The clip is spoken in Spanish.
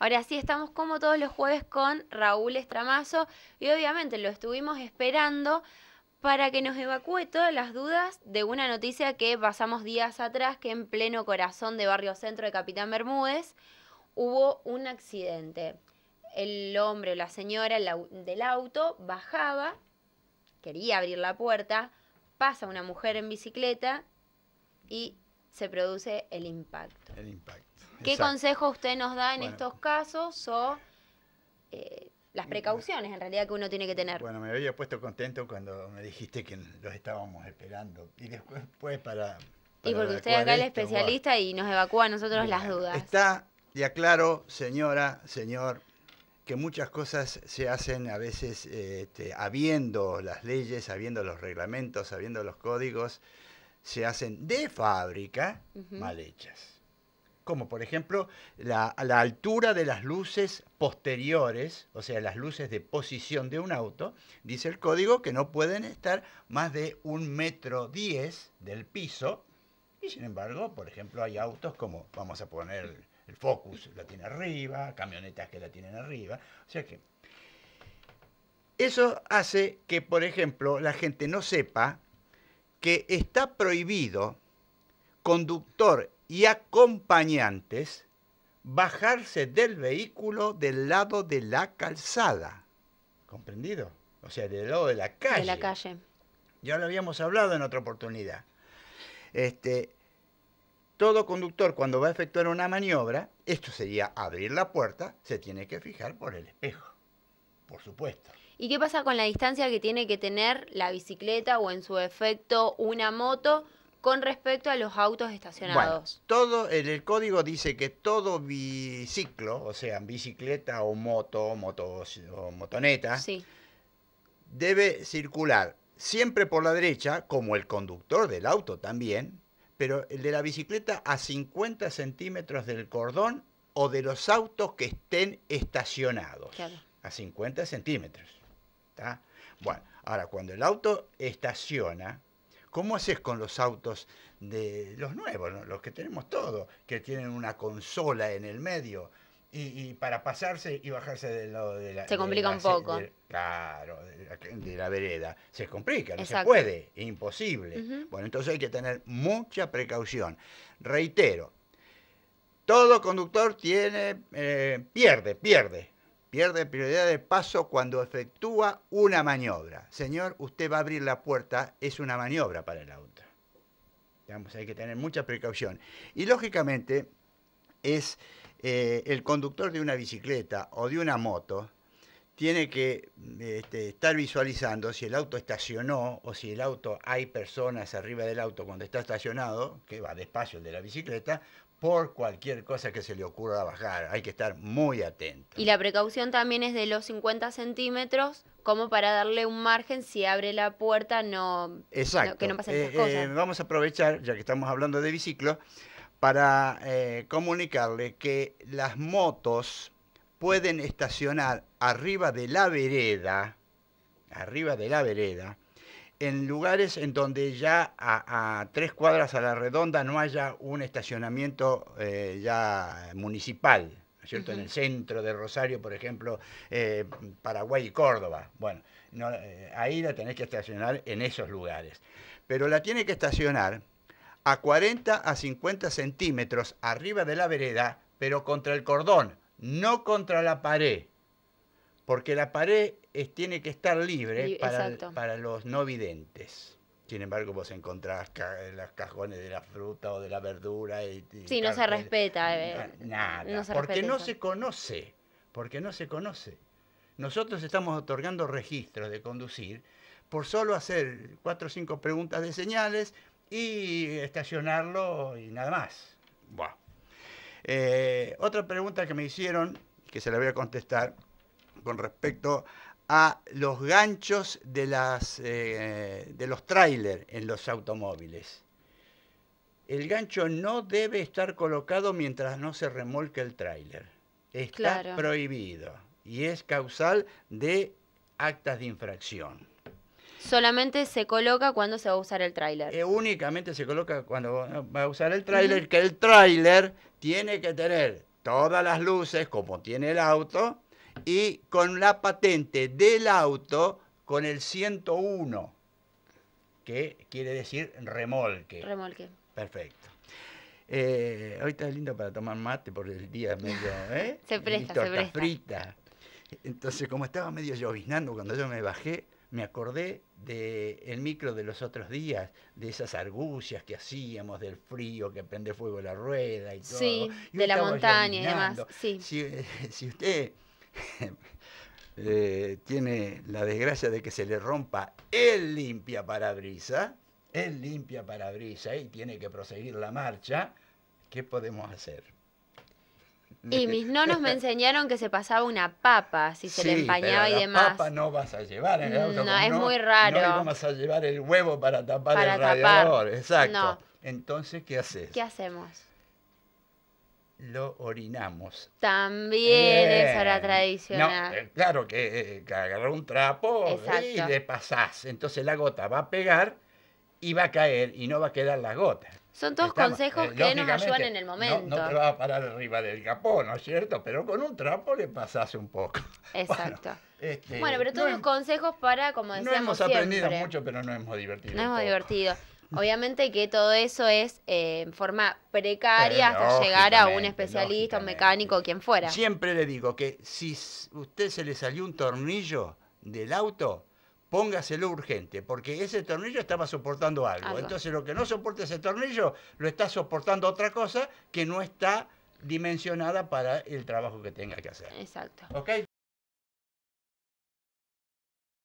Ahora sí, estamos como todos los jueves con Raúl Estramazo y obviamente lo estuvimos esperando para que nos evacúe todas las dudas de una noticia que pasamos días atrás, que en pleno corazón de Barrio Centro de Capitán Bermúdez hubo un accidente. El hombre o la señora del auto bajaba, quería abrir la puerta, pasa una mujer en bicicleta y se produce el impacto. El impacto. ¿Qué consejo usted nos da en estos casos o eh, las mm, precauciones en realidad que uno tiene que mm, tener? Bueno, me había puesto contento cuando me dijiste que los estábamos esperando. Y después pues, para, y porque usted acá es el especialista y nos evacúa a nosotros las dudas. Está, y aclaro, señora, señor, que muchas cosas se hacen a veces este, habiendo las leyes, habiendo los reglamentos, habiendo los códigos, se hacen de fábrica mal hechas. Como por ejemplo la, la, altura de las luces posteriores, o sea, las luces de posición de un auto, dice el código que no pueden estar más de un metro diez del piso. Y sin embargo, por ejemplo, hay autos como, vamos a poner el Focus, la tiene arriba, camionetas que la tienen arriba. O sea que eso hace que, por ejemplo, la gente no sepa que está prohibido conductor y acompañantes bajarse del vehículo del lado de la calzada. ¿Comprendido? O sea, del lado de la calle. De la calle. Ya lo habíamos hablado en otra oportunidad. Este, todo conductor cuando va a efectuar una maniobra, esto sería abrir la puerta, se tiene que fijar por el espejo, por supuesto. ¿Y qué pasa con la distancia que tiene que tener la bicicleta o en su efecto una moto con respecto a los autos estacionados? Bueno, todo el, código dice que todo biciclo, o sea, bicicleta o moto, moto o motoneta, debe circular siempre por la derecha, como el conductor del auto también, pero el de la bicicleta a 50 centímetros del cordón o de los autos que estén estacionados. A 50 centímetros. Bueno, ahora cuando el auto estaciona, ¿cómo haces con los autos de los nuevos, los que tenemos todos, que tienen una consola en el medio? Y, para pasarse y bajarse del lado de la... Se complica un poco. claro, de la, vereda. Se complica, no se puede, imposible. Bueno, entonces hay que tener mucha precaución. Reitero, todo conductor tiene, eh, pierde, pierde Pierde prioridad de paso cuando efectúa una maniobra. Señor, usted va a abrir la puerta, es una maniobra para el auto. hay que tener mucha precaución. Y lógicamente es eh, el conductor de una bicicleta o de una moto tiene que este, estar visualizando si el auto estacionó o si el auto hay personas arriba del auto cuando está estacionado, que va despacio el de la bicicleta, por cualquier cosa que se le ocurra bajar. Hay que estar muy atento. Y la precaución también es de los 50 centímetros, como para darle un margen si abre la puerta, no, que no pasen eh, cosas. Eh, vamos a aprovechar, ya que estamos hablando de biciclo, para eh, comunicarle que las motos pueden estacionar arriba de la vereda, arriba de la vereda, en lugares en donde ya a, tres cuadras a la redonda no haya un estacionamiento eh, ya municipal, ¿no es cierto? En el centro de Rosario, por ejemplo, eh, Paraguay y Córdoba. Bueno, eh, ahí la tenés que estacionar en esos lugares. Pero la tiene que estacionar a 40 a 50 centímetros arriba de la vereda, pero contra el cordón, no contra la pared, porque la pared tiene que estar libre para, los no videntes. Sin embargo, vos encontrás ca eh, los cajones de la fruta o de la verdura. Y, sí, no se respeta. Eh. nada, porque no se conoce, porque no se conoce. Nosotros estamos otorgando registros de conducir por solo hacer cuatro o cinco preguntas de señales y estacionarlo y nada más. Buah. Eh, otra pregunta que me hicieron, que se la voy a contestar, con respecto a los ganchos de, eh, de los trailers en los automóviles. El gancho no debe estar colocado mientras no se remolque el tráiler. Está prohibido y es causal de actas de infracción solamente se coloca cuando se va a usar el tráiler. Eh, únicamente se coloca cuando va a usar el mm. tráiler, que el tráiler tiene que tener todas las luces como tiene el auto y con la patente del auto con el 101, que quiere decir remolque. Remolque. Perfecto. Eh, hoy está lindo para tomar mate por el día medio, ¿eh? se presta, se presta. Entonces, como estaba medio lloviznando cuando yo me bajé, me acordé del el micro de los otros días, de esas argucias que hacíamos, del frío, que prende fuego la rueda y todo. Sí, de la montaña y demás. Si, usted eh, tiene la desgracia de que se le rompa el limpia parabrisa, el limpia parabrisa y tiene que proseguir la marcha, ¿qué podemos hacer? Y mis nonos me enseñaron que se pasaba una papa si se le empañaba y la Papa no vas a llevar en No, es muy raro. No vamos a llevar el huevo para tapar el radiador. Exacto. Entonces, ¿qué haces? ¿Qué hacemos? Lo orinamos. También Bien. eso era tradicional. No, eh, claro que, eh, agarrar un trapo y le pasás. Entonces la gota va a pegar y va a caer y no va a quedar la gota. Son todos consejos eh, que nos ayudan en el momento. No, te vas a parar arriba del capó, ¿no es cierto? Pero con un trapo le pasás un poco. Exacto. Este, bueno, pero todos los consejos para, como decíamos No hemos aprendido mucho, pero no hemos divertido. No hemos divertido. Obviamente que todo eso es eh, en forma precaria eh, hasta llegar a un especialista, un mecánico, quien fuera. Siempre le digo que si usted se le salió un tornillo del auto, póngaselo urgente, porque ese tornillo estaba soportando algo. Entonces lo que no soporta ese tornillo lo está soportando otra cosa que no está dimensionada para el trabajo que tenga que hacer. Exacto.